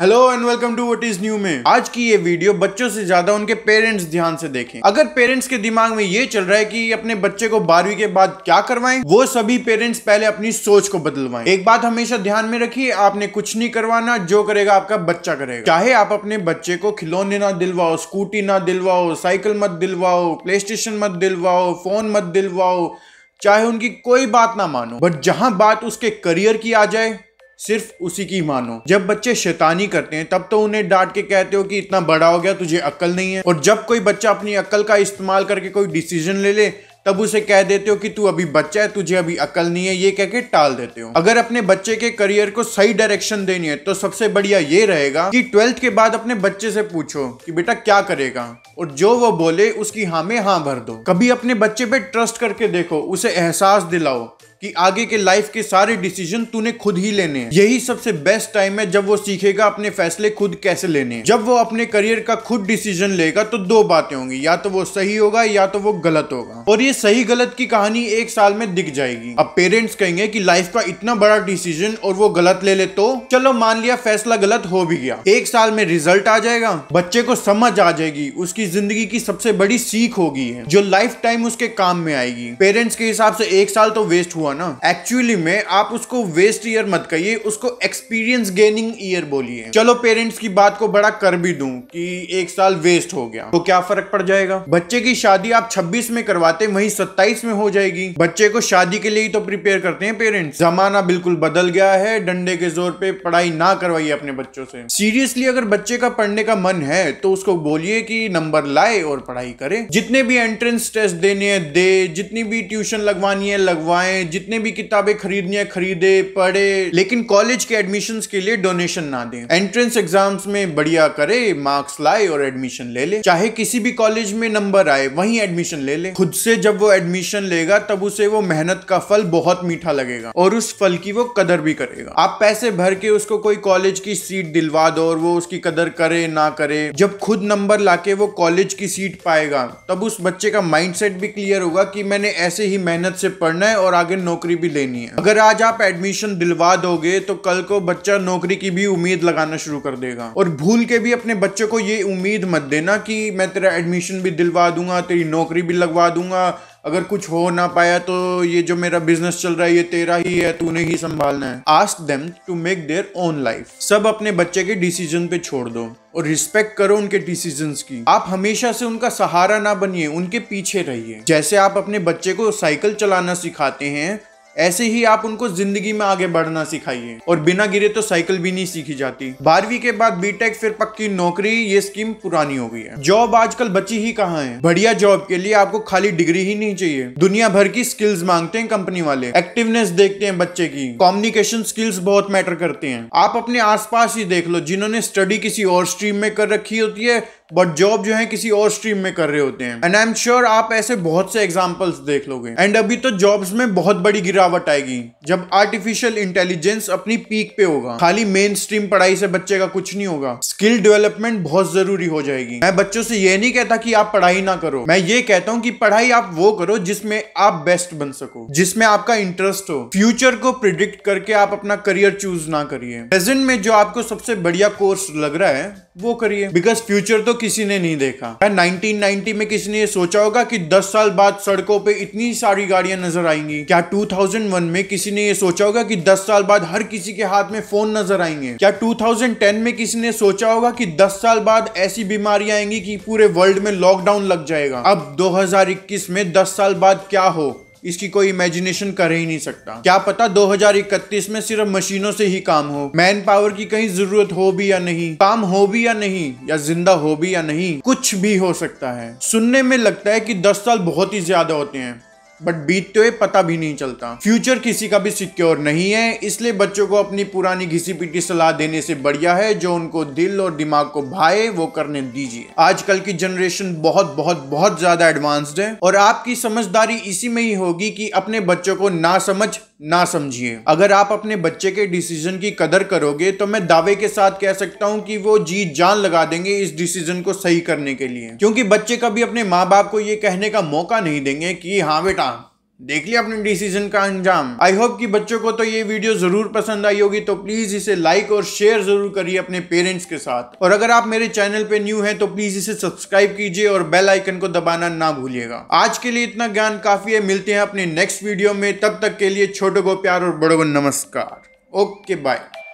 hello and welcome to what is new में आज की ये वीडियो बच्चों से ज्यादा उनके पेरेंट्स ध्यान से देखें अगर पेरेंट्स के दिमाग में ये चल रहा है कि अपने बच्चे को बारहवीं के बाद क्या करवाएं वो सभी पेरेंट्स पहले अपनी सोच को बदलवाएं एक बात हमेशा ध्यान में रखिए आपने कुछ नहीं करवाना जो करेगा आपका बच्चा करेगा चाहे आप अपने बच्चे को खिलौने ना दिलवाओ स्कूटी ना दिलवाओ साइकिल मत दिलवाओ प्ले मत दिलवाओ फोन मत दिलवाओ चाहे उनकी कोई बात ना मानो बट जहां बात उसके करियर की आ जाए सिर्फ उसी की मानो जब बच्चे शैतानी करते हैं तब तो उन्हें डांट के कहते हो कि इतना बड़ा हो गया तुझे अक्ल नहीं है और जब कोई बच्चा अपनी अक्ल का इस्तेमाल करके कोई डिसीजन ले ले तब उसे कह देते हो कि तू अभी बच्चा है तुझे अभी अकल नहीं है ये कह के टाल देते हो अगर अपने बच्चे के करियर को सही डायरेक्शन देनी है तो सबसे बढ़िया ये रहेगा कि ट्वेल्थ के बाद अपने बच्चे से पूछो कि बेटा क्या करेगा और जो वो बोले उसकी हाँ में हाँ भर दो कभी अपने बच्चे पे ट्रस्ट करके देखो उसे एहसास दिलाओ कि आगे के लाइफ के सारे डिसीजन तूने खुद ही लेने हैं यही सबसे बेस्ट टाइम है जब वो सीखेगा अपने फैसले खुद कैसे लेने जब वो अपने करियर का खुद डिसीजन लेगा तो दो बातें होंगी या तो वो सही होगा या तो वो गलत होगा और ये सही गलत की कहानी एक साल में दिख जाएगी अब पेरेंट्स कहेंगे कि लाइफ का इतना बड़ा डिसीजन और वो गलत ले ले तो चलो मान लिया फैसला गलत हो भी गया एक साल में रिजल्ट आ जाएगा बच्चे को समझ आ जाएगी उसकी जिंदगी की सबसे बड़ी सीख होगी जो लाइफ टाइम उसके काम में आएगी पेरेंट्स के हिसाब से एक साल तो वेस्ट हुआ ना एक्चुअली में आप उसको वेस्ट ईयर मत कहिए उसको एक्सपीरियंस गेनिंग ईयर बोलिए चलो पेरेंट्स की बात को बड़ा कर भी दूं कि एक साल वेस्ट हो गया तो क्या फर्क पड़ जाएगा बच्चे की शादी आप 26 में करवाते वही 27 में हो जाएगी बच्चे को शादी के लिए ही तो प्रिपेयर करते हैं पेरेंट्स जमाना बिल्कुल बदल गया है डंडे के जोर पे पढ़ाई ना करवाइए अपने बच्चों से सीरियसली अगर बच्चे का पढ़ने का मन है तो उसको बोलिए कि नंबर लाए और पढ़ाई करे जितने भी एंट्रेंस टेस्ट देने हैं दे जितनी भी ट्यूशन लगवानी है लगवाएं जितने भी किताबें खरीदनी है खरीदे पढ़े लेकिन कॉलेज के एडमिशन के लिए डोनेशन ना दें एंट्रेंस एग्जाम्स में बढ़िया करे मार्क्स लाए और एडमिशन ले ले चाहे किसी भी कॉलेज में नंबर आए वहीं एडमिशन ले ले खुद से जब वो एडमिशन लेगा तब उसे वो मेहनत का फल बहुत मीठा लगेगा और उस फल की वो कदर भी करेगा आप पैसे भर के उसको कोई कॉलेज की सीट दिलवा दो और वो उसकी कदर करे ना करे जब खुद नंबर लाके वो कॉलेज की सीट पाएगा तब उस बच्चे का माइंडसेट भी क्लियर होगा कि मैंने ऐसे ही मेहनत से पढ़ना है और आगे नौकरी भी लेनी है अगर आज आप एडमिशन दिलवा दोगे तो कल को बच्चा नौकरी की भी उम्मीद लगाना शुरू कर देगा और भूल के भी अपने बच्चे को ये उम्मीद मत देना कि मैं तेरा एडमिशन भी दिलवा दूंगा तेरी नौकरी भी लगवा दूंगा अगर कुछ हो ना पाया तो ये जो मेरा बिजनेस चल रहा है ये तेरा ही है तूने ही संभालना है ask them to make their own life सब अपने बच्चे के डिसीजन पे छोड़ दो और रिस्पेक्ट करो उनके डिसीजन की आप हमेशा से उनका सहारा ना बनिए उनके पीछे रहिए जैसे आप अपने बच्चे को साइकिल चलाना सिखाते हैं ऐसे ही आप उनको जिंदगी में आगे बढ़ना सिखाइए और बिना गिरे तो साइकिल भी नहीं सीखी जाती बारहवीं के बाद बीटेक फिर पक्की नौकरी ये स्कीम पुरानी हो गई है जॉब आजकल बची ही कहा है बढ़िया जॉब के लिए आपको खाली डिग्री ही नहीं चाहिए दुनिया भर की स्किल्स मांगते हैं कंपनी वाले एक्टिवनेस देखते हैं बच्चे की कॉम्युनिकेशन स्किल्स बहुत मैटर करते हैं आप अपने आसपास ही देख लो जिन्होंने स्टडी किसी और स्ट्रीम में कर रखी होती है बट जॉब जो है किसी और स्ट्रीम में कर रहे होते हैं एंड आई एम श्योर आप ऐसे बहुत से एग्जाम्पल्स देख लोगे एंड अभी तो जॉब्स में बहुत बड़ी गिरावट आएगी जब आर्टिफिशियल इंटेलिजेंस अपनी पीक पे होगा खाली मेन स्ट्रीम पढ़ाई से बच्चे का कुछ नहीं होगा स्किल डेवलपमेंट बहुत जरूरी हो जाएगी मैं बच्चों से ये नहीं कहता कि आप पढ़ाई ना करो मैं ये कहता हूँ कि पढ़ाई आप वो करो जिसमें आप बेस्ट बन सको जिसमें आपका इंटरेस्ट हो फ्यूचर को प्रिडिक्ट करके आप अपना करियर चूज ना करिए प्रेजेंट में जो आपको सबसे बढ़िया कोर्स लग रहा है वो करिए बिकॉज फ्यूचर तो किसी ने नहीं देखा नाइनटीन नाइनटी में किसी ने ये सोचा होगा कि दस साल बाद सड़कों पे इतनी सारी गाड़ियां नजर आएंगी क्या 2001 में किसी ने ये सोचा होगा कि दस साल बाद हर किसी के हाथ में फोन नजर आएंगे क्या 2010 में किसी ने सोचा होगा कि दस साल बाद ऐसी बीमारियां आएंगी कि पूरे वर्ल्ड में लॉकडाउन लग जाएगा अब दो में दस साल बाद क्या हो इसकी कोई इमेजिनेशन कर ही नहीं सकता क्या पता 2031 में सिर्फ मशीनों से ही काम हो मैन पावर की कहीं जरूरत हो भी या नहीं काम हो भी या नहीं या जिंदा हो भी या नहीं कुछ भी हो सकता है सुनने में लगता है कि दस साल बहुत ही ज्यादा होते हैं बट बीतते हुए पता भी नहीं चलता फ्यूचर किसी का भी सिक्योर नहीं है इसलिए बच्चों को अपनी पुरानी घिसी पिटी सलाह देने से बढ़िया है जो उनको दिल और दिमाग को भाए वो करने दीजिए आजकल की जनरेशन बहुत बहुत बहुत ज्यादा एडवांस्ड है और आपकी समझदारी इसी में ही होगी कि अपने बच्चों को ना समझ ना समझिए अगर आप अपने बच्चे के डिसीजन की कदर करोगे तो मैं दावे के साथ कह सकता हूं कि वो जी जान लगा देंगे इस डिसीजन को सही करने के लिए क्योंकि बच्चे कभी अपने माँ बाप को ये कहने का मौका नहीं देंगे कि हाँ बेटा देख लिया अपने डिसीजन का अंजाम आई होप कि बच्चों को तो ये वीडियो जरूर पसंद आई होगी तो प्लीज इसे लाइक और शेयर जरूर करिए अपने पेरेंट्स के साथ और अगर आप मेरे चैनल पे न्यू हैं तो प्लीज इसे सब्सक्राइब कीजिए और बेल आइकन को दबाना ना भूलिएगा आज के लिए इतना ज्ञान काफी है मिलते हैं अपने नेक्स्ट वीडियो में तब तक के लिए छोटो को प्यार और बड़ों को नमस्कार ओके बाय